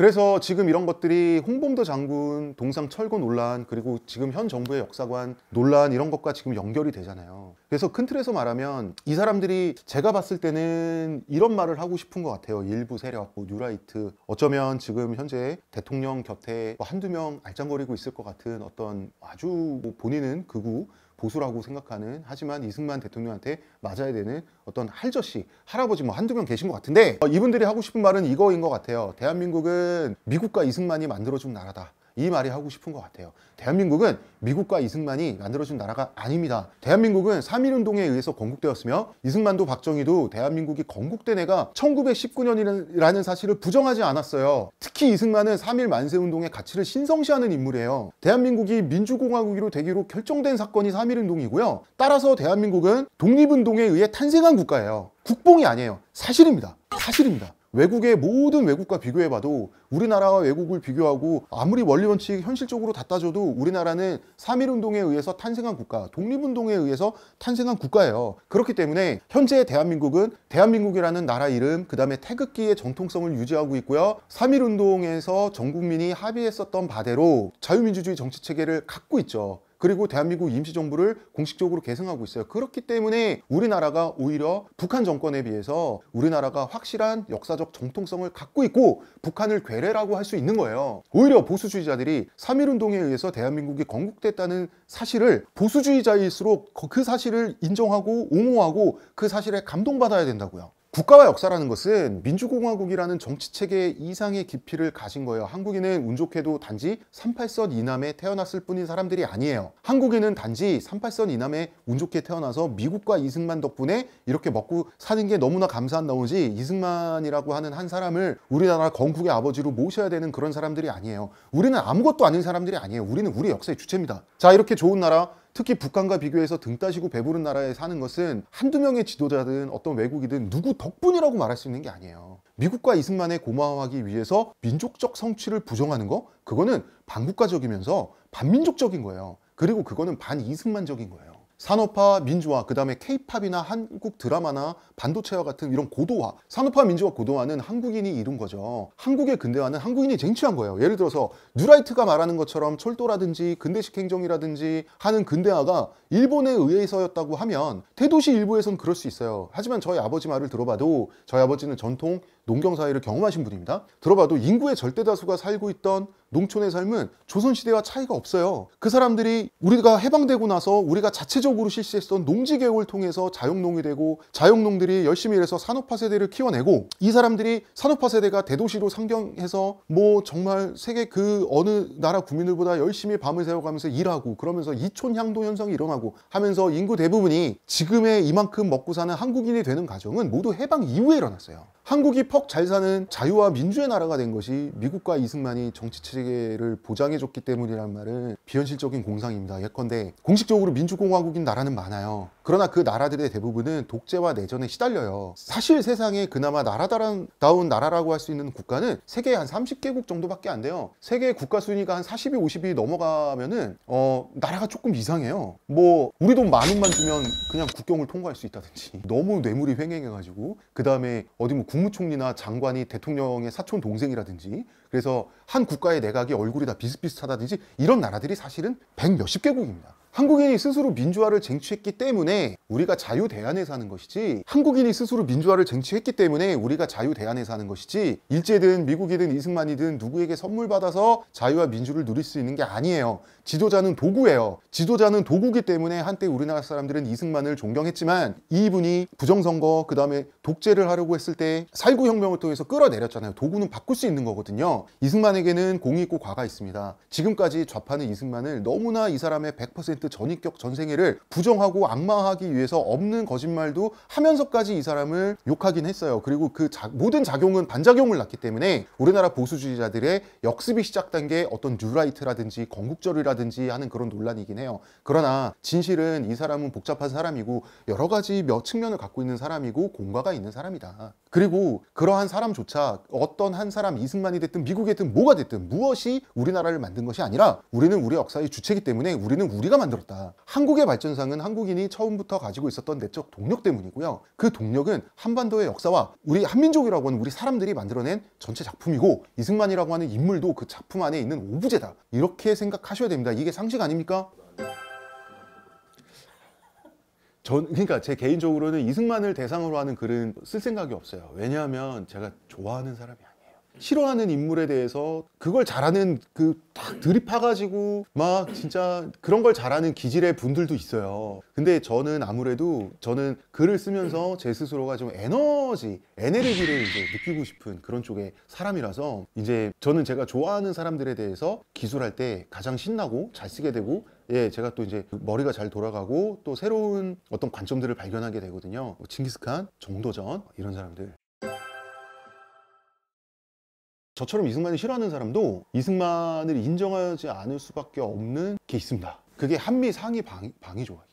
그래서 지금 이런 것들이 홍범도 장군 동상 철거 논란 그리고 지금 현 정부의 역사관 논란 이런 것과 지금 연결이 되잖아요. 그래서 큰 틀에서 말하면 이 사람들이 제가 봤을 때는 이런 말을 하고 싶은 것 같아요. 일부 세력, 뭐 뉴라이트 어쩌면 지금 현재 대통령 곁에 뭐 한두 명 알짱거리고 있을 것 같은 어떤 아주 뭐 본인은 그우 보수라고 생각하는 하지만 이승만 대통령한테 맞아야 되는 어떤 할저씨 할아버지 뭐 한두 명 계신 것 같은데 어, 이분들이 하고 싶은 말은 이거인 것 같아요 대한민국은 미국과 이승만이 만들어준 나라다 이 말이 하고 싶은 것 같아요. 대한민국은 미국과 이승만이 만들어준 나라가 아닙니다. 대한민국은 3.1운동에 의해서 건국되었으며 이승만도 박정희도 대한민국이 건국된 해가 1919년이라는 사실을 부정하지 않았어요. 특히 이승만은 3.1 만세운동의 가치를 신성시하는 인물이에요. 대한민국이 민주공화국으로 되기로 결정된 사건이 3.1운동이고요. 따라서 대한민국은 독립운동에 의해 탄생한 국가예요. 국뽕이 아니에요. 사실입니다. 사실입니다. 외국의 모든 외국과 비교해봐도 우리나라와 외국을 비교하고 아무리 원리원칙 현실적으로 갖다 줘도 우리나라는 3.1운동에 의해서 탄생한 국가, 독립운동에 의해서 탄생한 국가예요. 그렇기 때문에 현재 대한민국은 대한민국이라는 나라 이름, 그 다음에 태극기의 정통성을 유지하고 있고요. 3.1운동에서 전 국민이 합의했었던 바대로 자유민주주의 정치체계를 갖고 있죠. 그리고 대한민국 임시정부를 공식적으로 계승하고 있어요. 그렇기 때문에 우리나라가 오히려 북한 정권에 비해서 우리나라가 확실한 역사적 정통성을 갖고 있고 북한을 괴뢰라고 할 수 있는 거예요. 오히려 보수주의자들이 3.1운동에 의해서 대한민국이 건국됐다는 사실을 보수주의자일수록 그 사실을 인정하고 옹호하고 그 사실에 감동받아야 된다고요. 국가와 역사라는 것은 민주공화국이라는 정치체계 이상의 깊이를 가진 거예요. 한국인은 운 좋게도 단지 38선 이남에 태어났을 뿐인 사람들이 아니에요. 한국인은 단지 38선 이남에 운 좋게 태어나서 미국과 이승만 덕분에 이렇게 먹고 사는 게 너무나 감사한 나머지 이승만이라고 하는 한 사람을 우리나라 건국의 아버지로 모셔야 되는 그런 사람들이 아니에요. 우리는 아무것도 아닌 사람들이 아니에요. 우리는 우리 역사의 주체입니다. 자 이렇게 좋은 나라 특히 북한과 비교해서 등 따시고 배부른 나라에 사는 것은 한두 명의 지도자든 어떤 외국이든 누구 덕분이라고 말할 수 있는 게 아니에요. 미국과 이승만의 고마워하기 위해서 민족적 성취를 부정하는 거 그거는 반국가적이면서 반민족적인 거예요. 그리고 그거는 반이승만적인 거예요. 산업화 민주화 그다음에 케이팝이나 한국 드라마나 반도체와 같은 이런 고도화 산업화 민주화 고도화는 한국인이 이룬 거죠 한국의 근대화는 한국인이 쟁취한 거예요 예를 들어서 뉴라이트가 말하는 것처럼 철도라든지 근대식 행정이라든지 하는 근대화가 일본에 의해서였다고 하면 대도시 일부에선 그럴 수 있어요 하지만 저희 아버지 말을 들어봐도 저희 아버지는 전통 농경사회를 경험하신 분입니다 들어봐도 인구의 절대다수가 살고 있던 농촌의 삶은 조선시대와 차이가 없어요. 그 사람들이 우리가 해방되고 나서 우리가 자체적으로 실시했던 농지개혁을 통해서 자영농이 되고 자영농들이 열심히 일해서 산업화 세대를 키워내고 이 사람들이 산업화 세대가 대도시로 상경해서 뭐 정말 세계 그 어느 나라 국민들보다 열심히 밤을 새워가면서 일하고 그러면서 이촌 향도 현상이 일어나고 하면서 인구 대부분이 지금의 이만큼 먹고 사는 한국인이 되는 과정은 모두 해방 이후에 일어났어요. 한국이 퍽 잘 사는 자유와 민주의 나라가 된 것이 미국과 이승만이 정치 체제 체제를 보장해줬기 때문이란 말은 비현실적인 공상입니다. 예컨대 공식적으로 민주공화국인 나라는 많아요. 그러나 그 나라들의 대부분은 독재와 내전에 시달려요. 사실 세상에 그나마 나라다운 나라라고 할 수 있는 국가는 세계 한 30개국 정도밖에 안 돼요. 세계 국가 순위가 한 40위, 50위 넘어가면은 어 나라가 조금 이상해요. 뭐 우리 돈 만 원만 주면 그냥 국경을 통과할 수 있다든지 너무 뇌물이 횡행해가지고 그 다음에 어디 뭐 국무총리나 장관이 대통령의 사촌 동생이라든지 그래서 한 국가의 내각이 얼굴이 다 비슷비슷하다든지 이런 나라들이 사실은 백 몇십 개국입니다. 한국인이 스스로 민주화를 쟁취했기 때문에 우리가 자유 대안에 사는 것이지 한국인이 스스로 민주화를 쟁취했기 때문에 우리가 자유 대안에 사는 것이지 일제든 미국이든 이승만이든 누구에게 선물 받아서 자유와 민주를 누릴 수 있는 게 아니에요. 지도자는 도구예요. 지도자는 도구기 때문에 한때 우리나라 사람들은 이승만을 존경했지만 이분이 부정선거 그다음에 독재를 하려고 했을 때 살구 혁명을 통해서 끌어내렸잖아요. 도구는 바꿀 수 있는 거거든요. 이승만에게는 공이 있고 과가 있습니다. 지금까지 좌파는 이승만을 너무나 이 사람의 100% 이집트 그 전입격 전생애를 부정하고 악마하기 위해서 없는 거짓말도 하면서까지 이 사람을 욕하긴 했어요. 그리고 그 자, 모든 작용은 반작용을 낳기 때문에 우리나라 보수주의자들의 역습이 시작된 게 어떤 뉴라이트라든지 건국절이라든지 하는 그런 논란이긴 해요. 그러나 진실은 이 사람은 복잡한 사람이고 여러 가지 몇 측면을 갖고 있는 사람이고 공과가 있는 사람이다. 그리고 그러한 사람조차 어떤 한 사람 이승만이 됐든 미국이 됐든 뭐가 됐든 무엇이 우리나라를 만든 것이 아니라 우리는 우리 역사의 주체이기 때문에 우리는 우리가 만들었다. 한국의 발전상은 한국인이 처음부터 가지고 있었던 내적 동력 때문이고요. 그 동력은 한반도의 역사와 우리 한민족이라고 하는 우리 사람들이 만들어낸 전체 작품이고 이승만이라고 하는 인물도 그 작품 안에 있는 오부제다. 이렇게 생각하셔야 됩니다. 이게 상식 아닙니까? 전 그러니까 제 개인적으로는 이승만을 대상으로 하는 글은 쓸 생각이 없어요. 왜냐하면 제가 좋아하는 사람이 아니에요. 싫어하는 인물에 대해서 그걸 잘하는 그 탁 들이파가지고 막 진짜 그런 걸 잘하는 기질의 분들도 있어요. 근데 저는 아무래도 저는 글을 쓰면서 제 스스로가 좀 에너지, 에너지를 이제 느끼고 싶은 그런 쪽의 사람이라서 이제 저는 제가 좋아하는 사람들에 대해서 기술할 때 가장 신나고 잘 쓰게 되고 예, 제가 또 이제 머리가 잘 돌아가고 또 새로운 어떤 관점들을 발견하게 되거든요. 뭐 징기스칸, 정도전 이런 사람들. 저처럼 이승만을 싫어하는 사람도 이승만을 인정하지 않을 수밖에 없는 게 있습니다. 그게 한미 상위 방위, 방위 조약.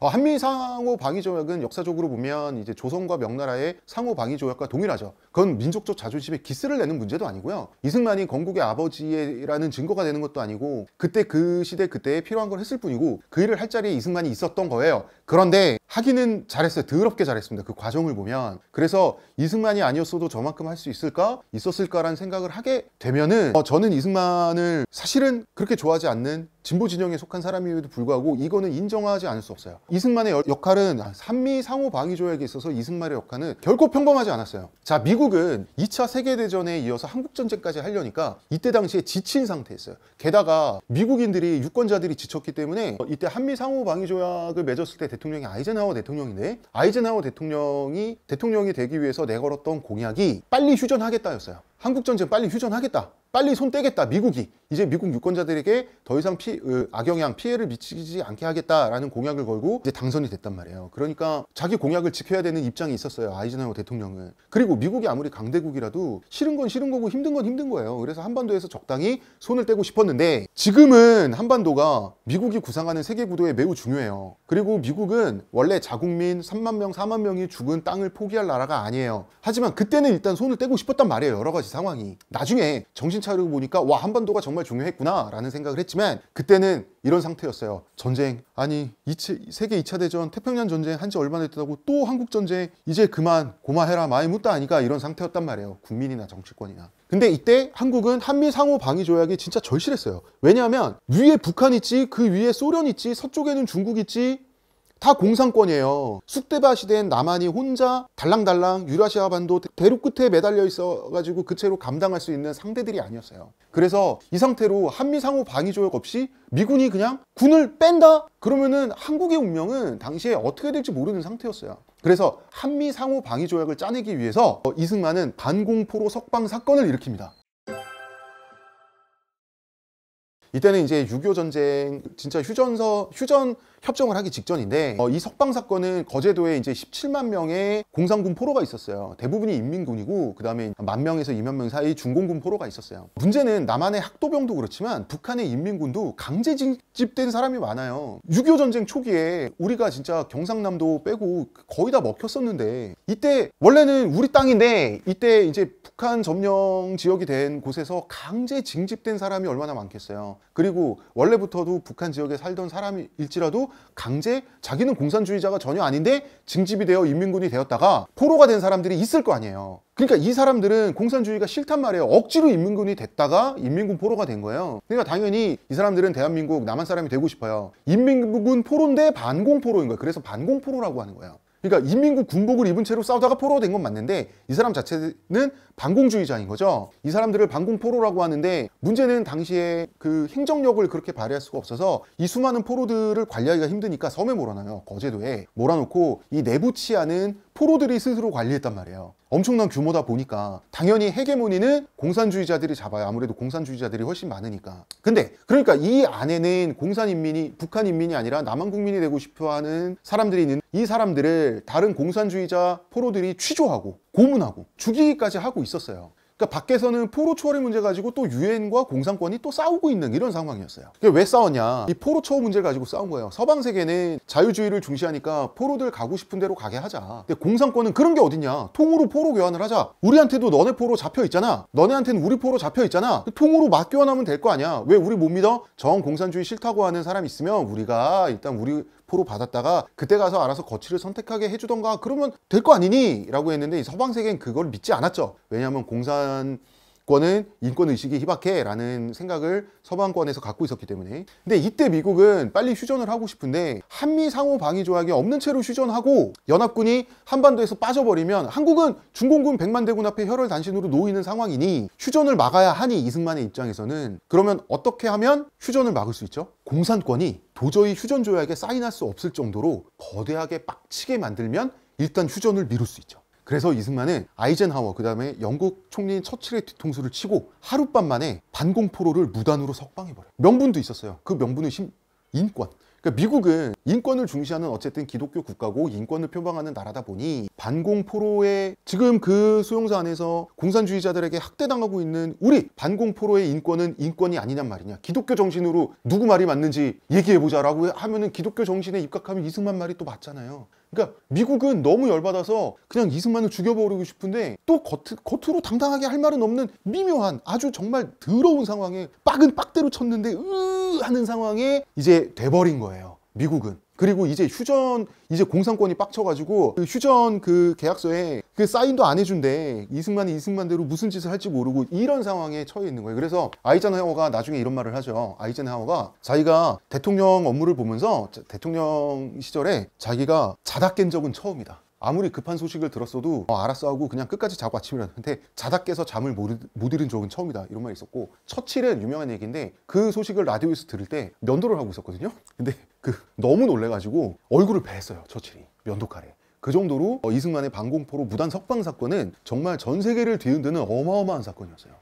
어, 한미 상호 방위 조약은 역사적으로 보면 이제 조선과 명나라의 상호 방위 조약과 동일하죠. 그건 민족적 자존심에 기스를 내는 문제도 아니고요. 이승만이 건국의 아버지라는 증거가 되는 것도 아니고 그때 그 시대 그때 필요한 걸 했을 뿐이고 그 일을 할 자리에 이승만이 있었던 거예요. 그런데 하기는 잘했어요. 더럽게 잘했습니다. 그 과정을 보면. 그래서 이승만이 아니었어도 저만큼 할 수 있을까? 있었을까라는 생각을 하게 되면은 어, 저는 이승만을 사실은 그렇게 좋아하지 않는 진보 진영에 속한 사람임에도 불구하고 이거는 인정하지 않을 수 없어요. 이승만의 역할은 한미 아, 상호 방위 조약에 있어서 이승만의 역할은 결코 평범하지 않았어요. 자, 미국은 2차 세계 대전에 이어서 한국 전쟁까지 하려니까 이때 당시에 지친 상태였어요. 게다가 미국인들이 유권자들이 지쳤기 때문에 이때 한미 상호 방위 조약을 맺었을 때 대통령이 아이젠 아이젠하워 대통령인데 아이젠하워 대통령이 대통령이 되기 위해서 내걸었던 공약이 빨리 휴전하겠다였어요. 한국 전쟁 빨리 휴전하겠다. 빨리 손 떼겠다. 미국이 이제 미국 유권자들에게 더 이상 피, 으, 악영향 피해를 미치지 않게 하겠다라는 공약을 걸고 이제 당선이 됐단 말이에요. 그러니까 자기 공약을 지켜야 되는 입장이 있었어요. 아이즈나워 대통령은. 그리고 미국이 아무리 강대국이라도 싫은 건 싫은 거고 힘든 건 힘든 거예요. 그래서 한반도에서 적당히 손을 떼고 싶었는데 지금은 한반도가 미국이 구상하는 세계 구도에 매우 중요해요. 그리고 미국은 원래 자국민 3만 명, 4만 명이 죽은 땅을 포기할 나라가 아니에요. 하지만 그때는 일단 손을 떼고 싶었단 말이에요. 여러 가지 가지 상황이 나중에 정신 차리고 보니까 와 한반도가 정말 중요했구나 라는 생각을 했지만 그때는 이런 상태였어요 전쟁 아니 2차, 세계 2차 대전 태평양 전쟁 한지 얼마 됐다고 또 한국 전쟁 이제 그만 고마해라 많이 묻다 하니까 이런 상태였단 말이에요 국민이나 정치권이나 근데 이때 한국은 한미 상호 방위 조약이 진짜 절실했어요 왜냐하면 위에 북한 있지 그 위에 소련 있지 서쪽에는 중국 있지 다 공산권이에요. 쑥대밭이 된 남한이 혼자 달랑달랑 유라시아 반도 대륙 끝에 매달려 있어가지고 그 채로 감당할 수 있는 상대들이 아니었어요. 그래서 이 상태로 한미 상호 방위 조약 없이 미군이 그냥 군을 뺀다? 그러면은 한국의 운명은 당시에 어떻게 될지 모르는 상태였어요. 그래서 한미 상호 방위 조약을 짜내기 위해서 이승만은 반공포로 석방 사건을 일으킵니다. 이때는 이제 6.25 전쟁 진짜 휴전서 휴전 협정을 하기 직전인데 어, 이 석방 사건은 거제도에 이제 17만 명의 공산군 포로가 있었어요. 대부분이 인민군이고 그다음에 만 명에서 2만 명 사이 중공군 포로가 있었어요. 문제는 남한의 학도병도 그렇지만 북한의 인민군도 강제 징집된 사람이 많아요. 6.25 전쟁 초기에 우리가 진짜 경상남도 빼고 거의 다 먹혔었는데 이때 원래는 우리 땅인데 이때 이제 북한 점령 지역이 된 곳에서 강제 징집된 사람이 얼마나 많겠어요. 그리고 원래부터도 북한 지역에 살던 사람일지라도 강제 자기는 공산주의자가 전혀 아닌데 징집이 되어 인민군이 되었다가 포로가 된 사람들이 있을 거 아니에요. 그러니까 이 사람들은 공산주의가 싫단 말이에요. 억지로 인민군이 됐다가 인민군 포로가 된 거예요. 그러니까 당연히 이 사람들은 대한민국 남한 사람이 되고 싶어요. 인민군 포로인데 반공포로인 거예요. 그래서 반공포로라고 하는 거예요. 그러니까 인민군 군복을 입은 채로 싸우다가 포로가 된 건 맞는데 이 사람 자체는 반공주의자인 거죠. 이 사람들을 반공포로라고 하는데 문제는 당시에 그 행정력을 그렇게 발휘할 수가 없어서 이 수많은 포로들을 관리하기가 힘드니까 섬에 몰아놔요. 거제도에 몰아놓고 이 내부 치안은 포로들이 스스로 관리했단 말이에요. 엄청난 규모다 보니까 당연히 헤게모니는 공산주의자들이 잡아요. 아무래도 공산주의자들이 훨씬 많으니까. 근데 그러니까 이 안에는 공산인민이 북한 인민이 아니라 남한 국민이 되고 싶어하는 사람들이 있는 이 사람들을 다른 공산주의자 포로들이 취조하고 고문하고 죽이기까지 하고 있었어요. 그러니까 밖에서는 포로 초월의 문제 가지고 또 유엔과 공산권이 또 싸우고 있는 이런 상황이었어요. 그게 왜 싸웠냐? 이 포로 초월 문제를 가지고 싸운 거예요. 서방 세계는 자유주의를 중시하니까 포로들 가고 싶은 대로 가게 하자. 근데 공산권은 그런 게 어딨냐? 통으로 포로 교환을 하자. 우리한테도 너네 포로 잡혀 있잖아. 너네한테는 우리 포로 잡혀 있잖아. 그 통으로 맞교환하면 될 거 아니야. 왜 우리 못 믿어? 정 공산주의 싫다고 하는 사람 있으면 우리가 일단 우리 포로 받았다가 그때 가서 알아서 거치를 선택하게 해주던가 그러면 될 거 아니니? 라고 했는데 서방 세계는 그걸 믿지 않았죠. 왜냐하면 공산 서권은 인권의식이 희박해라는 생각을 서방권에서 갖고 있었기 때문에 근데 이때 미국은 빨리 휴전을 하고 싶은데 한미 상호 방위 조약이 없는 채로 휴전하고 연합군이 한반도에서 빠져버리면 한국은 중공군 100만 대군 앞에 혈혈 단신으로 놓이는 상황이니 휴전을 막아야 하니 이승만의 입장에서는 그러면 어떻게 하면 휴전을 막을 수 있죠? 공산권이 도저히 휴전 조약에 사인할 수 없을 정도로 거대하게 빡치게 만들면 일단 휴전을 미룰 수 있죠. 그래서 이승만은 아이젠하워 그 다음에 영국 총리인 처칠의 뒤통수를 치고 하룻밤 만에 반공포로를 무단으로 석방해버려요. 명분도 있었어요. 그 명분은 심, 인권. 그러니까 미국은 인권을 중시하는 어쨌든 기독교 국가고 인권을 표방하는 나라다 보니 반공포로의 지금 그 수용소 안에서 공산주의자들에게 학대당하고 있는 우리 반공포로의 인권은 인권이 아니냔 말이냐 기독교 정신으로 누구 말이 맞는지 얘기해보자라고 하면은 기독교 정신에 입각하면 이승만 말이 또 맞잖아요 그러니까 미국은 너무 열받아서 그냥 이승만을 죽여버리고 싶은데 또 겉, 으로 당당하게 할 말은 없는 미묘한 아주 정말 더러운 상황에 빡은 빡대로 쳤는데 으 하는 상황에 이제 돼버린 거예요. 미국은. 그리고 이제 휴전 이제 공산권이 빡쳐가지고 그 휴전 그 계약서에 그 사인도 안 해준대 이승만이 이승만대로 무슨 짓을 할지 모르고 이런 상황에 처해 있는 거예요 그래서 아이젠하워가 나중에 이런 말을 하죠 아이젠하워가 자기가 대통령 업무를 보면서 대통령 시절에 자기가 자다 깬 적은 처음이다 아무리 급한 소식을 들었어도 어, 알았어 하고 그냥 끝까지 자고 아침이일는데 자다 깨서 잠을 못, 잃은 적은 처음이다 이런 말이 있었고 처칠은 유명한 얘기인데 그 소식을 라디오에서 들을 때 면도를 하고 있었거든요 근데 그 너무 놀래가지고 얼굴을 뱄어요 처칠이 면도칼에 그 정도로 어, 이승만의 반공포로 무단 석방 사건은 정말 전 세계를 뒤흔드는 어마어마한 사건이었어요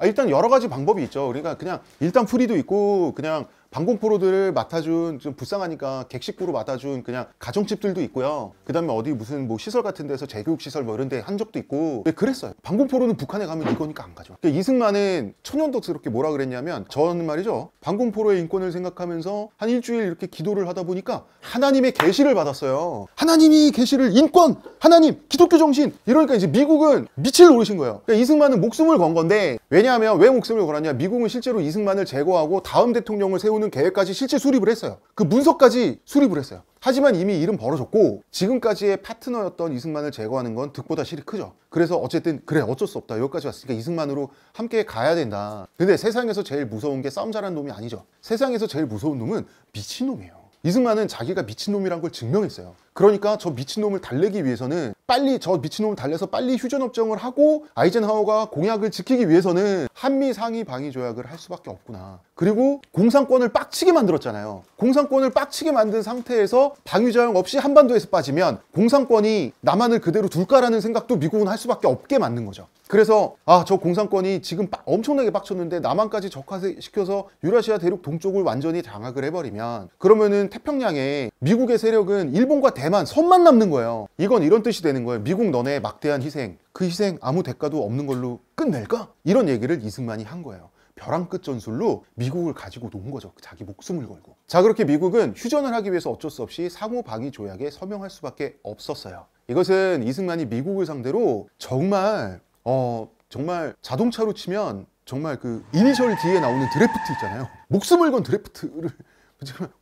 아, 일단 여러 가지 방법이 있죠. 그러니까 그냥 일단 프리도 있고 그냥 방공 포로들을 맡아준 좀 불쌍하니까 객식구로 맡아준 그냥 가정집들도 있고요 그 다음에 어디 무슨 뭐 시설 같은 데서 재교육시설 뭐 이런 데 한 적도 있고 네, 그랬어요 방공 포로는 북한에 가면 이거니까 안 가죠 그러니까 이승만은 천연덕스럽게 뭐라 그랬냐면 저는 말이죠 방공 포로의 인권을 생각하면서 한 일주일 이렇게 기도를 하다 보니까 하나님의 계시를 받았어요 하나님이 계시를 인권 하나님 기독교 정신 이러니까 이제 미국은 미칠 노릇신 거예요 그러니까 이승만은 목숨을 건 건데 왜냐하면 왜 목숨을 걸었냐 미국은 실제로 이승만을 제거하고 다음 대통령을 세우는 만드는 계획까지 실제 수립을 했어요. 그 문서까지 수립을 했어요. 하지만 이미 이름 벌어졌고 지금까지의 파트너였던 이승만을 제거하는 건 득보다 실이 크죠. 그래서 어쨌든 그래 어쩔 수 없다 여기까지 왔으니까 이승만으로 함께 가야 된다. 근데 세상에서 제일 무서운 게 싸움 잘하는 놈이 아니죠. 세상에서 제일 무서운 놈은 미친놈이에요. 이승만은 자기가 미친놈이란 걸 증명했어요. 그러니까 저 미친놈을 달래기 위해서는 빨리 저 미친놈을 달래서 빨리 휴전협정을 하고 아이젠하워가 공약을 지키기 위해서는 한미 상위 방위 조약을 할 수밖에 없구나. 그리고 공산권을 빡치게 만들었잖아요. 공산권을 빡치게 만든 상태에서 방위 조약 없이 한반도에서 빠지면 공산권이 남한을 그대로 둘까라는 생각도 미국은 할 수밖에 없게 만든 거죠. 그래서 아 저 공산권이 지금 엄청나게 빡쳤는데 남한까지 적화시켜서 유라시아 대륙 동쪽을 완전히 장악을 해버리면 그러면은 태평양에 미국의 세력은 일본과 대 대만 선만 남는 거예요 이건 이런 뜻이 되는 거예요 미국 너네 막대한 희생 그 희생 아무 대가도 없는 걸로 끝낼까? 이런 얘기를 이승만이 한 거예요 벼랑 끝 전술로 미국을 가지고 논 거죠. 자기 목숨을 걸고. 자, 그렇게 미국은 휴전을 하기 위해서 어쩔 수 없이 상호방위 조약에 서명할 수밖에 없었어요. 이것은 이승만이 미국을 상대로 정말, 어, 정말 자동차로 치면 정말 그 이니셜 뒤에 나오는 드래프트 있잖아요. 목숨을 건 드래프트를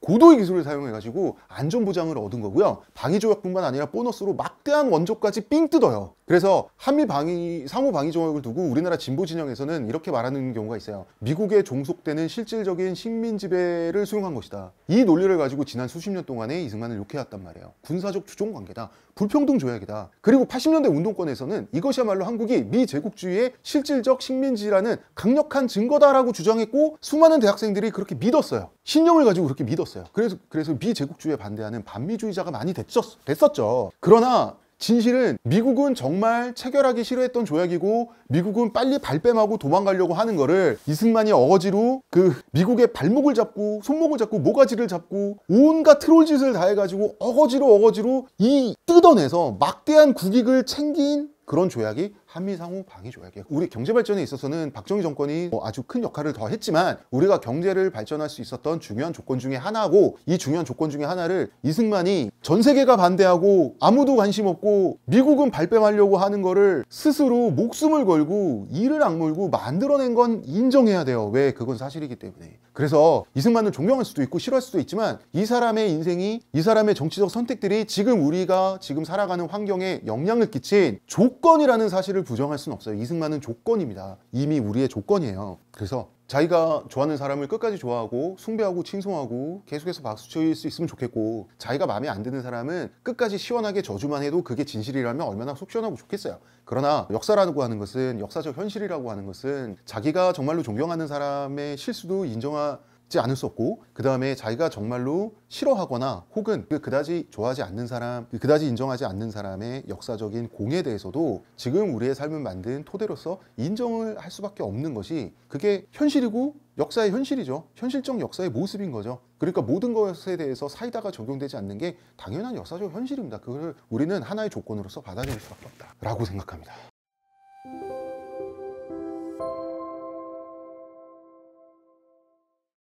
고도의 기술을 사용해 가지고 안전 보장을 얻은 거고요. 방위 조약뿐만 아니라 보너스로 막대한 원조까지 삥 뜯어요. 그래서 한미 방위 상호 방위 조약을 두고 우리나라 진보 진영에서는 이렇게 말하는 경우가 있어요. 미국에 종속되는 실질적인 식민 지배를 수용한 것이다. 이 논리를 가지고 지난 수십 년 동안에 이승만을 욕해왔단 말이에요. 군사적 주종 관계다. 불평등 조약이다. 그리고 80년대 운동권에서는 이것이야말로 한국이 미 제국주의의 실질적 식민지라는 강력한 증거다라고 주장했고 수많은 대학생들이 그렇게 믿었어요. 신념을 가지고 그렇게 믿었어요. 그래서 그래서 미 제국주의에 반대하는 반미주의자가 많이 됐었, 됐었죠. 그러나 진실은 미국은 정말 체결하기 싫어했던 조약이고 미국은 빨리 발뺌하고 도망가려고 하는 거를 이승만이 어거지로 그 미국의 발목을 잡고 손목을 잡고 모가지를 잡고 온갖 트롤짓을 다 해가지고 어거지로 어거지로 이 뜯어내서 막대한 국익을 챙긴 그런 조약이 한미상호 방위조약이에요. 우리 경제 발전에 있어서는 박정희 정권이 뭐 아주 큰 역할을 더 했지만 우리가 경제를 발전할 수 있었던 중요한 조건 중에 하나고 이 중요한 조건 중에 하나를 이승만이 전 세계가 반대하고 아무도 관심 없고 미국은 발뺌하려고 하는 거를 스스로 목숨을 걸고 이를 악물고 만들어낸 건 인정해야 돼요. 왜? 그건 사실이기 때문에. 그래서 이승만을 존경할 수도 있고 싫어할 수도 있지만 이 사람의 인생이 이 사람의 정치적 선택들이 지금 우리가 지금 살아가는 환경에 영향을 끼친 조건이라는 사실을 부정할 수는 없어요. 이승만은 조건입니다. 이미 우리의 조건이에요. 그래서 자기가 좋아하는 사람을 끝까지 좋아하고 숭배하고 칭송하고 계속해서 박수칠 수 있으면 좋겠고 자기가 마음에 안 드는 사람은 끝까지 시원하게 저주만 해도 그게 진실이라면 얼마나 속 시원하고 좋겠어요. 그러나 역사라고 하는 것은 역사적 현실이라고 하는 것은 자기가 정말로 존경하는 사람의 실수도 인정하 지 않을 수 없고 그 다음에 자기가 정말로 싫어하거나 혹은 그 그다지 좋아하지 않는 사람 그 그다지 인정하지 않는 사람의 역사적인 공에 대해서도 지금 우리의 삶을 만든 토대로서 인정을 할 수밖에 없는 것이 그게 현실이고 역사의 현실이죠 현실적 역사의 모습인 거죠 그러니까 모든 것에 대해서 사이다가 적용되지 않는 게 당연한 역사적 현실입니다 그걸 우리는 하나의 조건으로서 받아들일 수밖에 없다 라고 생각합니다